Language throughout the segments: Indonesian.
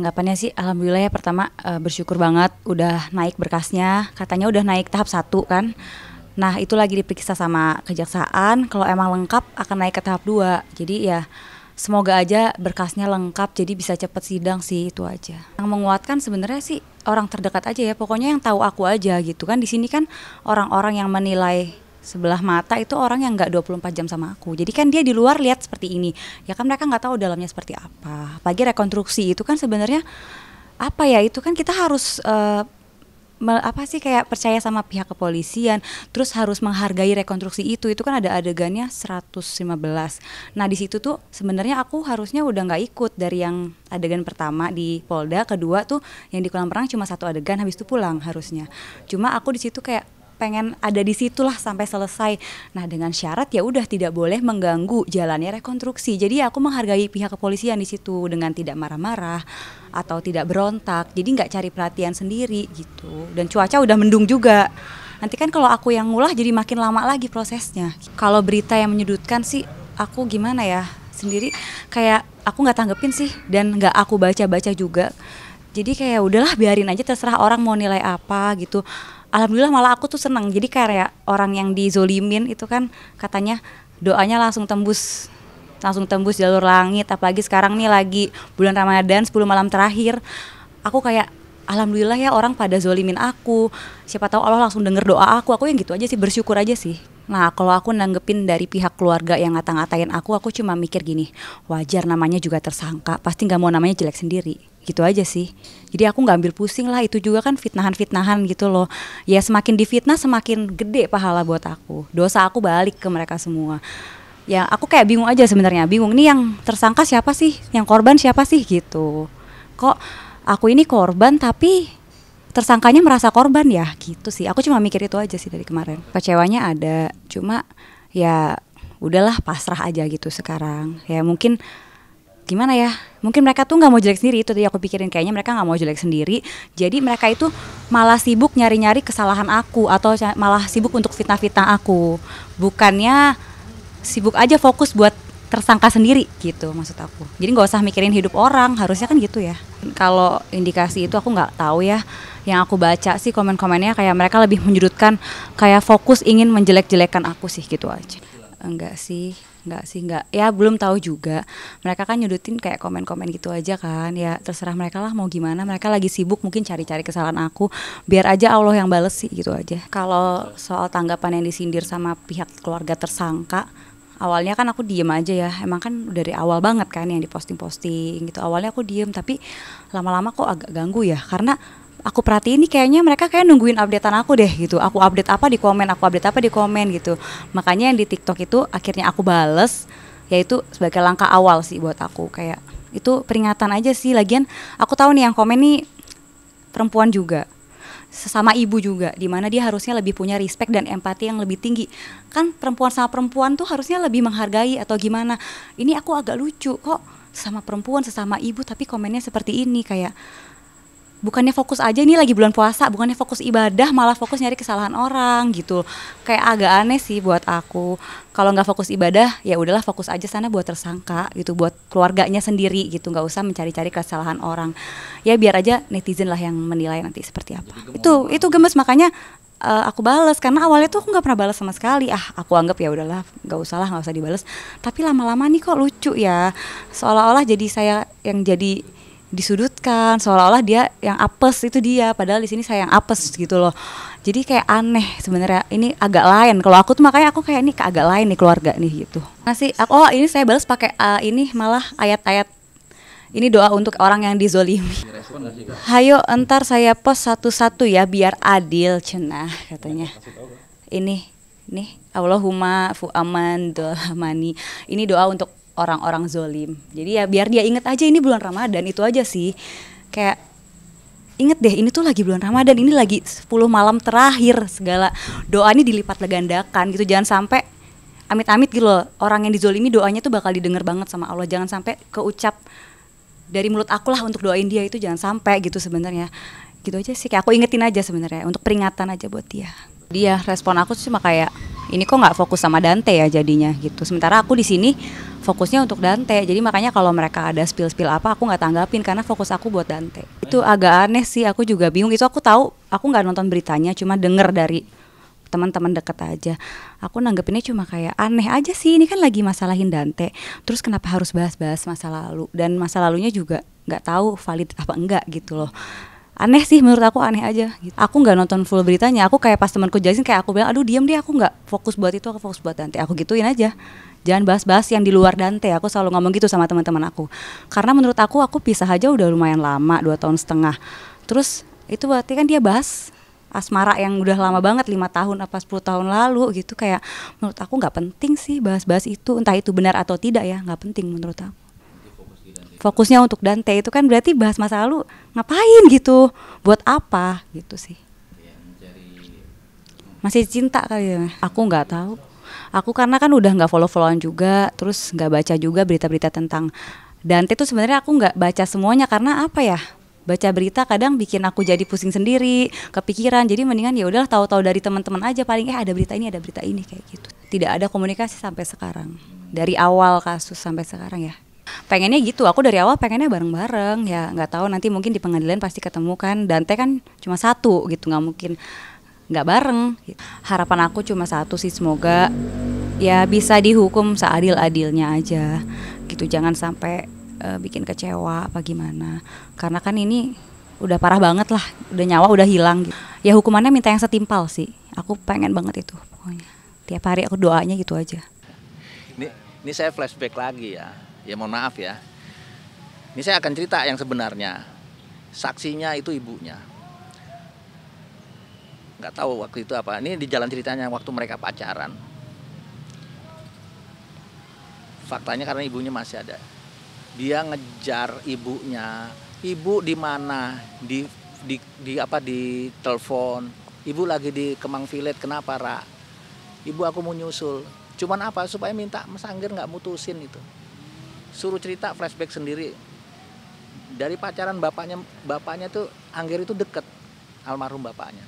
tanggapannya sih alhamdulillah ya pertama e, bersyukur banget udah naik berkasnya katanya udah naik tahap satu kan nah itu lagi diperiksa sama kejaksaan kalau emang lengkap akan naik ke tahap dua jadi ya semoga aja berkasnya lengkap jadi bisa cepet sidang sih itu aja yang menguatkan sebenarnya sih orang terdekat aja ya pokoknya yang tahu aku aja gitu kan di sini kan orang-orang yang menilai sebelah mata itu orang yang nggak 24 jam sama aku. Jadi kan dia di luar lihat seperti ini. Ya kan mereka nggak tahu dalamnya seperti apa. Pagi rekonstruksi itu kan sebenarnya apa ya? Itu kan kita harus uh, apa sih kayak percaya sama pihak kepolisian, terus harus menghargai rekonstruksi itu. Itu kan ada adegannya 115. Nah, di situ tuh sebenarnya aku harusnya udah nggak ikut dari yang adegan pertama di Polda, kedua tuh yang di kolam perang cuma satu adegan habis itu pulang harusnya. Cuma aku di situ kayak pengen ada di situlah sampai selesai. Nah dengan syarat ya udah tidak boleh mengganggu jalannya rekonstruksi. Jadi aku menghargai pihak kepolisian di situ dengan tidak marah-marah atau tidak berontak. Jadi nggak cari perhatian sendiri gitu. Dan cuaca udah mendung juga. Nanti kan kalau aku yang ngulah jadi makin lama lagi prosesnya. Kalau berita yang menyudutkan sih aku gimana ya sendiri kayak aku nggak tanggepin sih dan nggak aku baca-baca juga jadi kayak udahlah biarin aja terserah orang mau nilai apa gitu alhamdulillah malah aku tuh seneng, jadi kayak orang yang dizolimin itu kan katanya doanya langsung tembus langsung tembus jalur langit apalagi sekarang nih lagi bulan Ramadan 10 malam terakhir aku kayak alhamdulillah ya orang pada zolimin aku siapa tahu Allah langsung denger doa aku aku yang gitu aja sih bersyukur aja sih nah kalau aku nanggepin dari pihak keluarga yang ngata-ngatain aku aku cuma mikir gini wajar namanya juga tersangka pasti nggak mau namanya jelek sendiri gitu aja sih jadi aku nggak ambil pusing lah itu juga kan fitnahan fitnahan gitu loh ya semakin difitnah semakin gede pahala buat aku dosa aku balik ke mereka semua ya aku kayak bingung aja sebenarnya bingung nih yang tersangka siapa sih yang korban siapa sih gitu kok aku ini korban tapi tersangkanya merasa korban ya gitu sih. Aku cuma mikir itu aja sih dari kemarin. Kecewanya ada, cuma ya udahlah pasrah aja gitu sekarang. Ya mungkin gimana ya? Mungkin mereka tuh nggak mau jelek sendiri itu tadi aku pikirin kayaknya mereka nggak mau jelek sendiri. Jadi mereka itu malah sibuk nyari-nyari kesalahan aku atau malah sibuk untuk fitnah-fitnah aku. Bukannya sibuk aja fokus buat tersangka sendiri gitu maksud aku jadi nggak usah mikirin hidup orang harusnya kan gitu ya kalau indikasi itu aku nggak tahu ya yang aku baca sih komen-komennya kayak mereka lebih menjudutkan kayak fokus ingin menjelek-jelekan aku sih gitu aja enggak sih enggak sih enggak ya belum tahu juga mereka kan nyudutin kayak komen-komen gitu aja kan ya terserah mereka lah mau gimana mereka lagi sibuk mungkin cari-cari kesalahan aku biar aja Allah yang bales sih gitu aja kalau soal tanggapan yang disindir sama pihak keluarga tersangka awalnya kan aku diem aja ya emang kan dari awal banget kan yang diposting-posting gitu awalnya aku diem tapi lama-lama kok agak ganggu ya karena aku perhatiin nih kayaknya mereka kayak nungguin updatean aku deh gitu. Aku update apa di komen, aku update apa di komen gitu. Makanya yang di TikTok itu akhirnya aku bales yaitu sebagai langkah awal sih buat aku kayak itu peringatan aja sih lagian aku tahu nih yang komen nih perempuan juga sesama ibu juga dimana dia harusnya lebih punya respect dan empati yang lebih tinggi kan perempuan sama perempuan tuh harusnya lebih menghargai atau gimana ini aku agak lucu kok sama perempuan sesama ibu tapi komennya seperti ini kayak bukannya fokus aja ini lagi bulan puasa bukannya fokus ibadah malah fokus nyari kesalahan orang gitu kayak agak aneh sih buat aku kalau nggak fokus ibadah ya udahlah fokus aja sana buat tersangka gitu buat keluarganya sendiri gitu nggak usah mencari-cari kesalahan orang ya biar aja netizen lah yang menilai nanti seperti apa itu itu gemes makanya uh, aku balas karena awalnya tuh aku nggak pernah balas sama sekali ah aku anggap ya udahlah nggak usah lah nggak usah dibales tapi lama-lama nih kok lucu ya seolah-olah jadi saya yang jadi disudutkan seolah-olah dia yang apes itu dia padahal di sini saya yang apes gitu loh jadi kayak aneh sebenarnya ini agak lain kalau aku tuh makanya aku kayak ini agak lain nih keluarga nih gitu masih aku oh ini saya balas pakai uh, ini malah ayat-ayat ini doa untuk orang yang dizolimi. Hayo entar saya post satu-satu ya biar adil cenah katanya. Ini nih Allahumma fu aman Ini doa untuk orang-orang zolim. Jadi ya biar dia inget aja ini bulan Ramadan itu aja sih. Kayak inget deh ini tuh lagi bulan Ramadan, ini lagi 10 malam terakhir segala doa ini dilipat legandakan gitu. Jangan sampai amit-amit gitu loh orang yang dizolimi doanya tuh bakal didengar banget sama Allah. Jangan sampai keucap dari mulut aku lah untuk doain dia itu jangan sampai gitu sebenarnya. Gitu aja sih kayak aku ingetin aja sebenarnya untuk peringatan aja buat dia. Dia ya, respon aku sih cuma kayak ini kok nggak fokus sama Dante ya jadinya gitu sementara aku di sini fokusnya untuk Dante jadi makanya kalau mereka ada spill spill apa aku nggak tanggapin karena fokus aku buat Dante itu agak aneh sih aku juga bingung itu aku tahu aku nggak nonton beritanya cuma denger dari teman-teman deket aja aku nanggepinnya cuma kayak aneh aja sih ini kan lagi masalahin Dante terus kenapa harus bahas-bahas masa lalu dan masa lalunya juga nggak tahu valid apa enggak gitu loh aneh sih menurut aku aneh aja gitu. aku nggak nonton full beritanya aku kayak pas temanku jelasin kayak aku bilang aduh diam deh aku nggak fokus buat itu aku fokus buat Dante aku gituin aja jangan bahas-bahas yang di luar Dante aku selalu ngomong gitu sama teman-teman aku karena menurut aku aku pisah aja udah lumayan lama dua tahun setengah terus itu berarti kan dia bahas asmara yang udah lama banget lima tahun apa 10 tahun lalu gitu kayak menurut aku nggak penting sih bahas-bahas itu entah itu benar atau tidak ya nggak penting menurut aku fokusnya untuk Dante itu kan berarti bahas masa lalu ngapain gitu buat apa gitu sih masih cinta kali ya aku nggak tahu aku karena kan udah nggak follow followan juga terus nggak baca juga berita-berita tentang Dante itu sebenarnya aku nggak baca semuanya karena apa ya baca berita kadang bikin aku jadi pusing sendiri kepikiran jadi mendingan ya udahlah tahu-tahu dari teman-teman aja paling eh ada berita ini ada berita ini kayak gitu tidak ada komunikasi sampai sekarang dari awal kasus sampai sekarang ya pengennya gitu aku dari awal pengennya bareng-bareng ya nggak tahu nanti mungkin di pengadilan pasti ketemu kan Dante kan cuma satu gitu nggak mungkin nggak bareng gitu. harapan aku cuma satu sih semoga ya bisa dihukum seadil-adilnya aja gitu jangan sampai uh, bikin kecewa apa gimana karena kan ini udah parah banget lah udah nyawa udah hilang gitu. ya hukumannya minta yang setimpal sih aku pengen banget itu pokoknya tiap hari aku doanya gitu aja ini ini saya flashback lagi ya ya mohon maaf ya ini saya akan cerita yang sebenarnya saksinya itu ibunya Gak tahu waktu itu apa ini di jalan ceritanya waktu mereka pacaran faktanya karena ibunya masih ada dia ngejar ibunya ibu di mana di di di apa di telepon ibu lagi di Kemang filet. kenapa Ra ibu aku mau nyusul cuman apa supaya minta mas Angger nggak mutusin itu suruh cerita flashback sendiri dari pacaran bapaknya bapaknya tuh Angger itu deket almarhum bapaknya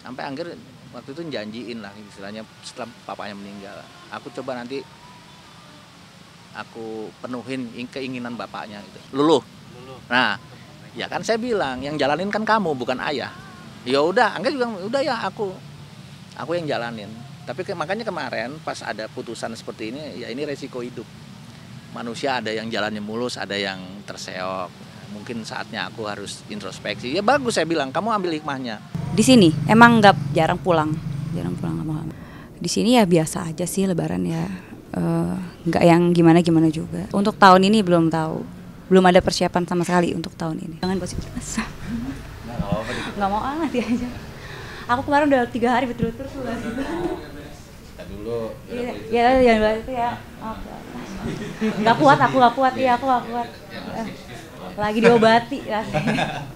sampai Angger waktu itu janjiin lah istilahnya setelah bapaknya meninggal aku coba nanti aku penuhin keinginan bapaknya gitu luluh, nah ya kan saya bilang yang jalanin kan kamu bukan ayah ya udah Angger juga udah ya aku aku yang jalanin tapi makanya kemarin pas ada putusan seperti ini ya ini resiko hidup manusia ada yang jalannya mulus, ada yang terseok. Mungkin saatnya aku harus introspeksi. Ya bagus saya bilang, kamu ambil hikmahnya. Di sini emang nggak jarang pulang, jarang pulang lama-lama. Di sini ya biasa aja sih Lebaran ya, eh, nggak uh, yang gimana-gimana juga. Untuk tahun ini belum tahu, belum ada persiapan sama sekali untuk tahun ini. Jangan bosan mas. Nggak mau ah nanti ya, aja. Aku kemarin udah tiga hari betul-betul. tuh dulu iya iya yang dua itu ya nggak kuat aku nggak kuat Iya, aku nggak kuat lagi diobati lah.